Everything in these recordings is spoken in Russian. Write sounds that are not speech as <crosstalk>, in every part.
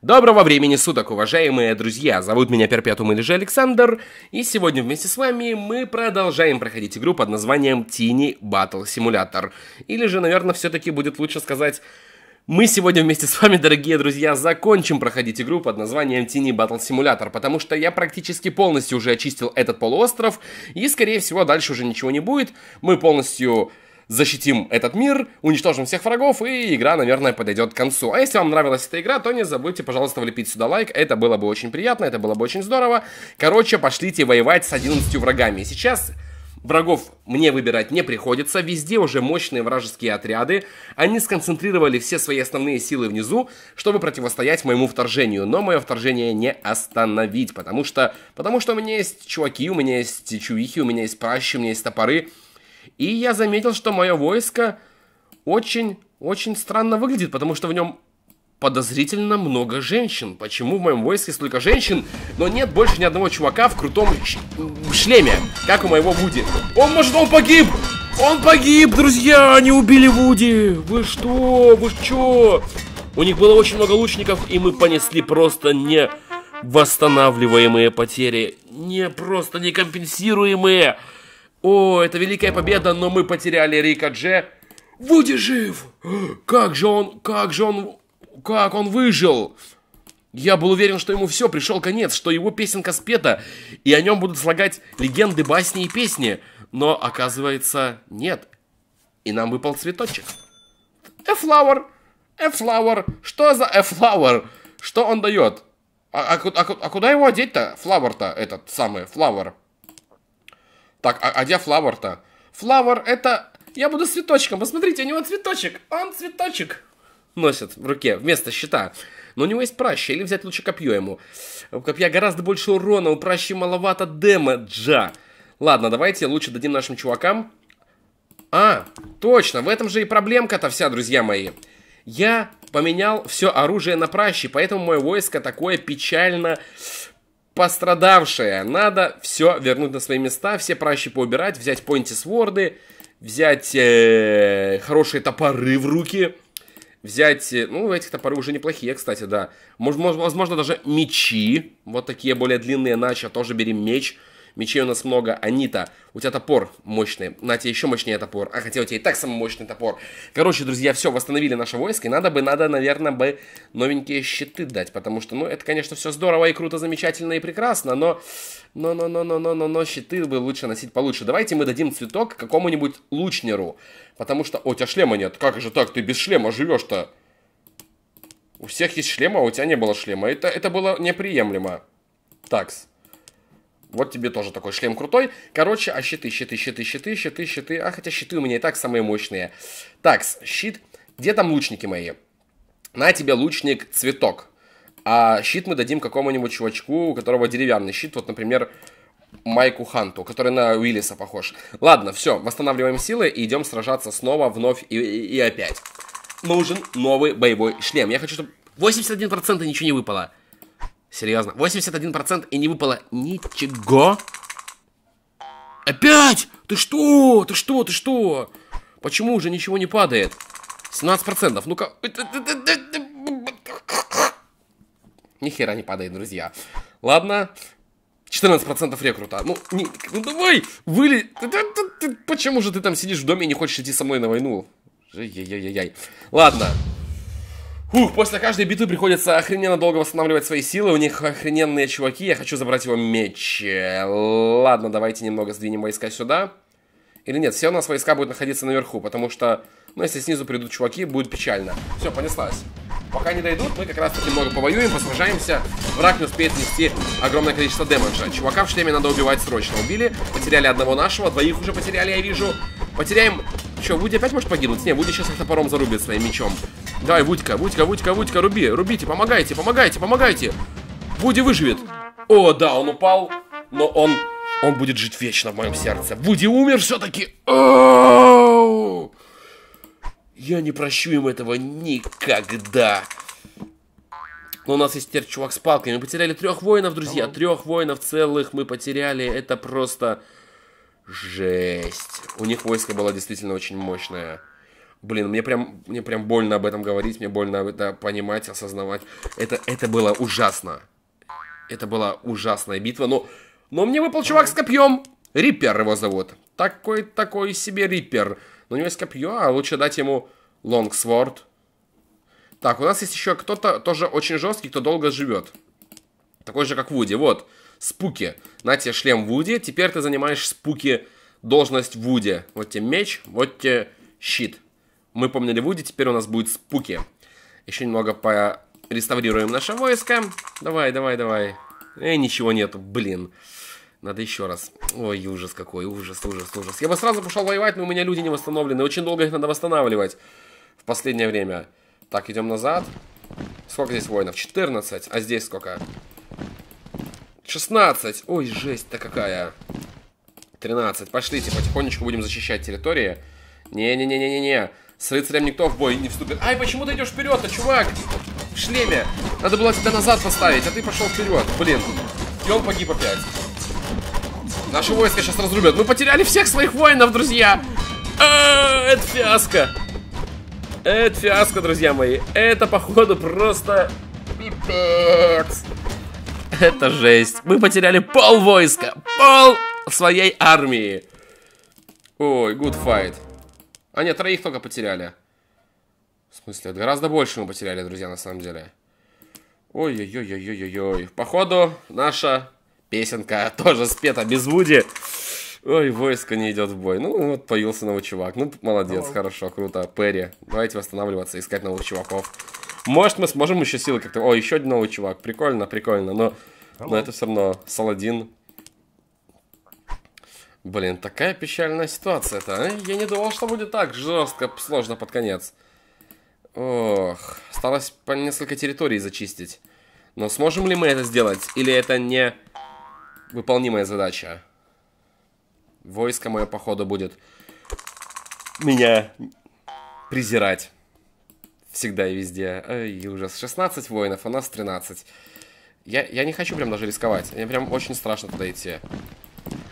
Доброго времени суток, уважаемые друзья! Зовут меня Перпетум или же Александр, и сегодня вместе с вами мы продолжаем проходить игру под названием Тини Battle Simulator. Или же, наверное, все-таки будет лучше сказать... Мы сегодня вместе с вами, дорогие друзья, закончим проходить игру под названием Тини Battle Simulator, потому что я практически полностью уже очистил этот полуостров, и, скорее всего, дальше уже ничего не будет. Мы полностью защитим этот мир, уничтожим всех врагов, и игра, наверное, подойдет к концу. А если вам нравилась эта игра, то не забудьте, пожалуйста, влепить сюда лайк, это было бы очень приятно, это было бы очень здорово. Короче, пошлите воевать с 11 врагами. Сейчас Врагов мне выбирать не приходится, везде уже мощные вражеские отряды. Они сконцентрировали все свои основные силы внизу, чтобы противостоять моему вторжению. Но мое вторжение не остановить, потому что, потому что у меня есть чуваки, у меня есть чуихи, у меня есть пращи, у меня есть топоры. И я заметил, что мое войско очень-очень странно выглядит, потому что в нем подозрительно много женщин. Почему в моем войске столько женщин, но нет больше ни одного чувака в крутом шлеме, как у моего Вуди? Он, может, он погиб! Он погиб, друзья! Они убили Вуди! Вы что? Вы что? У них было очень много лучников, и мы понесли просто не восстанавливаемые потери. Не просто некомпенсируемые. компенсируемые. О, это великая победа, но мы потеряли Рика Дже. Вуди жив! Как же он, как же он, как он выжил? Я был уверен, что ему все, пришел конец, что его песенка спета, и о нем будут слагать легенды, басни и песни. Но, оказывается, нет. И нам выпал цветочек. A flower, a flower, что за a э, flower? Что он дает? А, а, а, а куда его одеть-то? Флавер-то этот самый, flower? Так, а, а где флавор-то? Флавор это... Я буду цветочком. Посмотрите, у него цветочек. Он цветочек носит в руке вместо щита. Но у него есть праща, или взять лучше копье ему. У копья гораздо больше урона, у пращи маловато демеджа. Ладно, давайте лучше дадим нашим чувакам. А, точно, в этом же и проблемка-то вся, друзья мои. Я поменял все оружие на пращи, поэтому мое войско такое печально пострадавшее. Надо все вернуть на свои места, все пращи поубирать, взять понтисворды, взять э, хорошие топоры в руки, взять, э, ну, этих топоры уже неплохие, кстати, да. Возможно, даже мечи, вот такие более длинные, иначе тоже бери меч. Мечей у нас много. Анита, у тебя топор мощный. На тебе еще мощнее топор. А хотя у тебя и так самый мощный топор. Короче, друзья, все, восстановили наше войско. И надо бы, надо, наверное, бы новенькие щиты дать. Потому что, ну, это, конечно, все здорово и круто, замечательно и прекрасно. Но, но, но, но, но, но, но, но щиты бы лучше носить получше. Давайте мы дадим цветок какому-нибудь лучнеру. Потому что... О, у тебя шлема нет. Как же так? Ты без шлема живешь-то. У всех есть шлема, а у тебя не было шлема. Это, это было неприемлемо. Такс. Вот тебе тоже такой шлем крутой. Короче, а щиты, щиты, щиты, щиты, щиты, щиты. А хотя щиты у меня и так самые мощные. Так, щит. Где там лучники мои? На тебе лучник цветок. А щит мы дадим какому-нибудь чувачку, у которого деревянный щит. Вот, например, Майку Ханту, который на Уиллиса похож. Ладно, все, восстанавливаем силы и идем сражаться снова, вновь и, и, и опять. Нужен новый боевой шлем. Я хочу, чтобы 81% ничего не выпало. Серьезно. 81% и не выпало ничего. Опять? Ты что? Ты что? Ты что? Почему уже ничего не падает? 17%. Ну-ка. Ни хера не падает, друзья. Ладно. 14% рекрута. Ну, не, ну давай, вылез. Почему же ты там сидишь в доме и не хочешь идти со мной на войну? Ай-яй-яй-яй. Ладно. Фух, после каждой битвы приходится охрененно долго восстанавливать свои силы. У них охрененные чуваки. Я хочу забрать его меч. Ладно, давайте немного сдвинем войска сюда. Или нет, все у нас войска будут находиться наверху, потому что, ну, если снизу придут чуваки, будет печально. Все, понеслась. Пока не дойдут, мы как раз таки много повоюем, посражаемся. Враг не успеет нести огромное количество демеджа. Чувака в шлеме надо убивать срочно. Убили, потеряли одного нашего, двоих уже потеряли, я вижу. Потеряем... Че, Вуди опять может погибнуть? Не, Вуди сейчас их топором зарубит своим мечом. Давай, Вудька, Вудька, Вудька, Вудька, руби, рубите, помогайте, помогайте, помогайте. Вуди выживет. О, да, он упал, но он, он будет жить вечно в моем сердце. Вуди умер все-таки. Я не прощу им этого никогда. Но у нас есть теперь чувак с палкой. Мы потеряли трех воинов, друзья. Трех воинов целых мы потеряли. Это просто жесть. У них войско было действительно очень мощное. Блин, мне прям, мне прям больно об этом говорить, мне больно это понимать, осознавать. Это, это было ужасно. Это была ужасная битва, но, но мне выпал чувак с копьем. Риппер его зовут. Такой, такой себе Риппер. Но у него есть копье, а лучше дать ему Лонгсворд. Так, у нас есть еще кто-то тоже очень жесткий, кто долго живет. Такой же, как Вуди. Вот, Спуки. На тебе шлем Вуди. Теперь ты занимаешь Спуки должность Вуди. Вот тебе меч, вот тебе щит. Мы помнили Вуди, теперь у нас будет спуки. Еще немного пореставрируем наше войско. Давай, давай, давай. Эй, ничего нету, блин. Надо еще раз. Ой, ужас какой, ужас, ужас, ужас. Я бы сразу пошел воевать, но у меня люди не восстановлены. Очень долго их надо восстанавливать в последнее время. Так, идем назад. Сколько здесь воинов? 14. А здесь сколько? 16. Ой, жесть-то какая. 13. Пошли, типа, потихонечку будем защищать территории. Не-не-не-не-не-не. С рыцарем никто в бой не вступит. Ай, почему ты идешь вперед а чувак? В шлеме. Надо было тебя назад поставить, а ты пошел вперед. Блин. И он погиб опять. Наши войска сейчас разрубят. Мы потеряли всех своих воинов, друзья. А, это фиаско. Это фиаско, друзья мои. Это, походу, просто... Пипец. Это жесть. Мы потеряли пол войска. Пол своей армии. Ой, good fight. А нет, троих только потеряли. В смысле, гораздо больше мы потеряли, друзья, на самом деле. Ой-ой-ой-ой-ой-ой. Походу, наша песенка <laughs> тоже спета без Вуди. Ой, войско не идет в бой. Ну, вот появился новый чувак. Ну, молодец, Hello. хорошо, круто. Перри, давайте восстанавливаться, искать новых чуваков. Может, мы сможем еще силы как-то... О, еще один новый чувак. Прикольно, прикольно. Но, но это все равно Саладин Блин, такая печальная ситуация-то, а? Я не думал, что будет так жестко, сложно под конец. Ох, осталось по несколько территорий зачистить. Но сможем ли мы это сделать? Или это не выполнимая задача? Войско мое, походу, будет меня презирать. Всегда и везде. Ай, ужас. 16 воинов, а нас 13. Я, я не хочу прям даже рисковать. Мне прям очень страшно туда идти.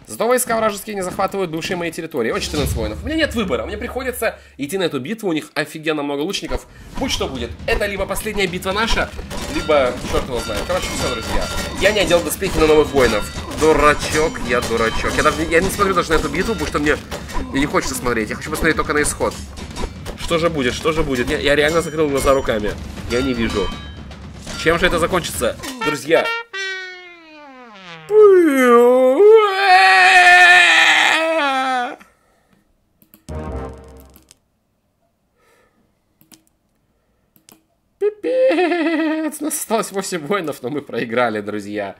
Зато войска вражеские не захватывают бывшие мои территории. Вот 14 воинов. У меня нет выбора. Мне приходится идти на эту битву. У них офигенно много лучников. Будь что будет. Это либо последняя битва наша, либо черт его знает. Короче, все, друзья. Я не одел доспехи на новых воинов. Дурачок, я дурачок. Я, даже, я не смотрю даже на эту битву, потому что мне, мне не хочется смотреть. Я хочу посмотреть только на исход. Что же будет, что же будет? Я, я реально закрыл глаза руками. Я не вижу. Чем же это закончится? Друзья, нас осталось 8 воинов, но мы проиграли, друзья.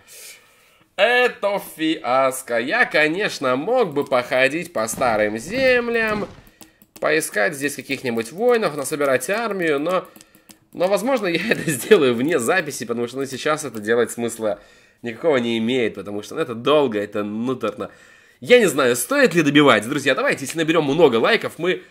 Это фиаско. Я, конечно, мог бы походить по старым землям, поискать здесь каких-нибудь воинов, насобирать армию, но... Но, возможно, <laughs> я это сделаю вне записи, потому что ну, сейчас это делать смысла никакого не имеет, потому что ну, это долго, это нуторно. Я не знаю, стоит ли добивать. Друзья, давайте, если наберем много лайков, мы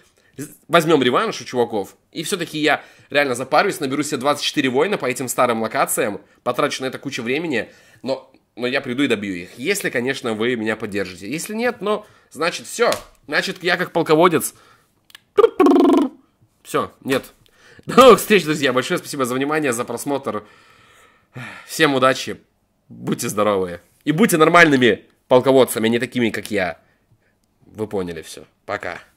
возьмем реванш у чуваков. И все-таки я реально запарюсь, наберу себе 24 воина по этим старым локациям, потрачу на это кучу времени, но, но я приду и добью их. Если, конечно, вы меня поддержите. Если нет, но ну, значит все. Значит, я как полководец. Все, нет. <laughs> До новых встреч, друзья. Большое спасибо за внимание, за просмотр. Всем удачи. Будьте здоровы. И будьте нормальными полководцами, а не такими, как я. Вы поняли все. Пока.